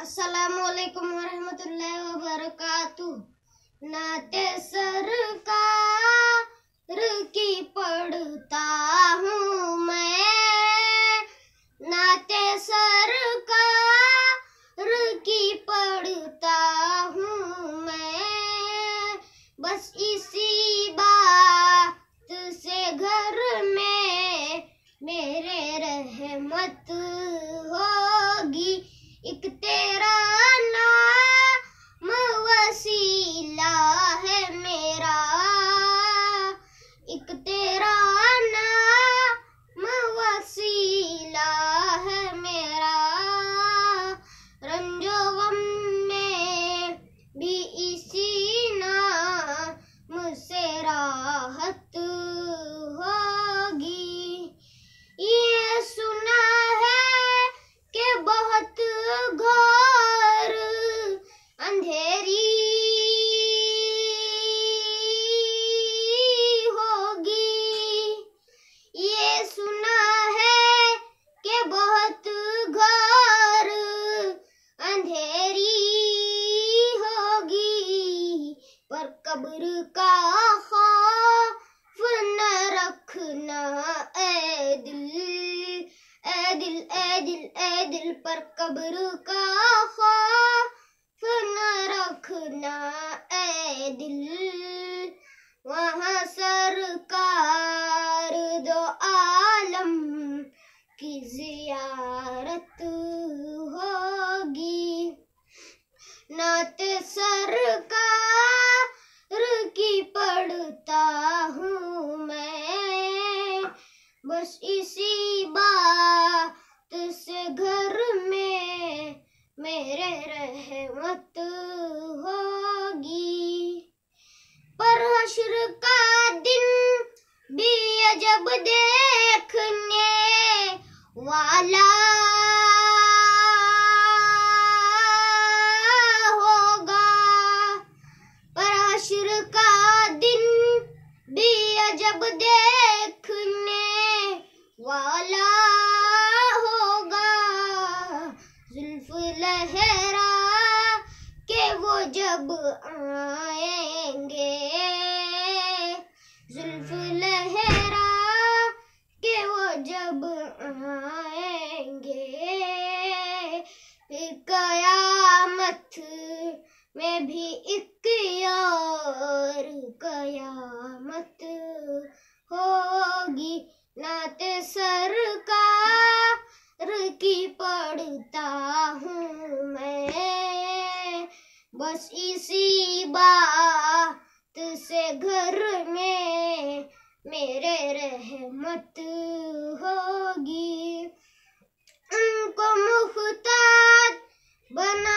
असलकम वरहमल वरक नाते सरकार की पढ़ता हूँ मैं दिल ए दिल पर कब्र का खौफ न रखना ए दिल वहाँ सरकार दो आलम की जियारत होगी सर सरकार की पढ़ता हूँ मैं बस इसी बात घर में मेरे रहमत होगी पर हश्र का दिन भी अजब देखने वाला होगा पर हशर का दिन भी अजब देख मथ में भी इक यार कयामत होगी नाते सरकार की पढ़ता हूँ मैं बस इसी बात से घर में मेरे रहमत होगी उनको मुख्तार बना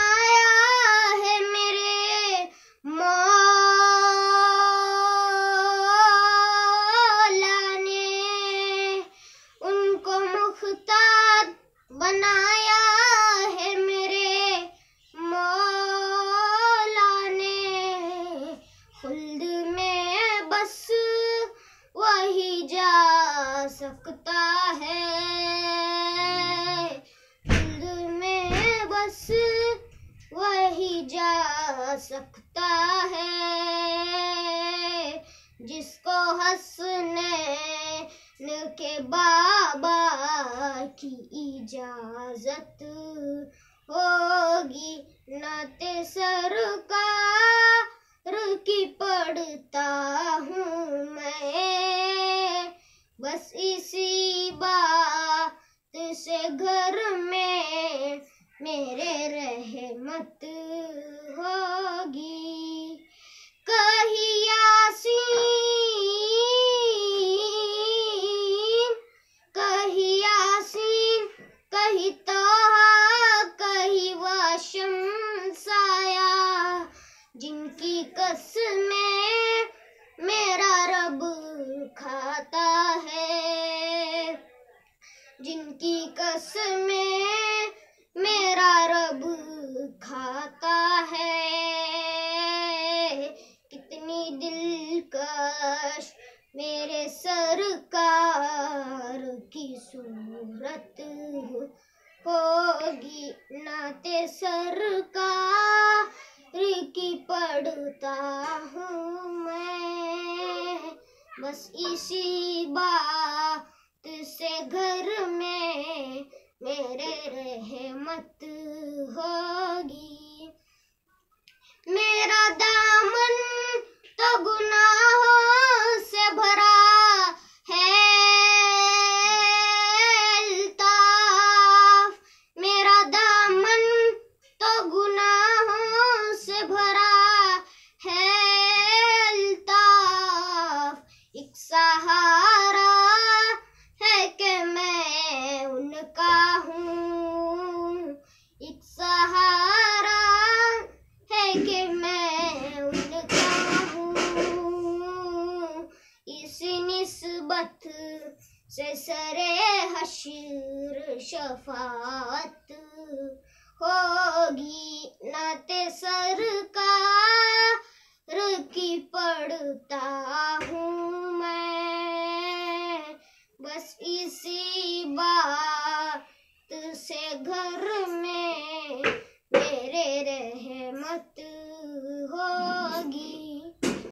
सकता है दिल में बस वही जा सकता है जिसको हंसने के बाबा की इजाजत होगी नाते सरकार की पढ़ता हूँ मैं बस इसी बात से घर में मेरे रहे मत होगी कही यासीन कही यासीन कही तो कही वाशम साया जिनकी कसम को गिनाते सरकार की पढ़ता हूँ मैं बस इसी बात से घर में मेरे रहमत होगी मेरा दामन तो गुना शफात होगी नाते सरकार की पढ़ता हूँ मैं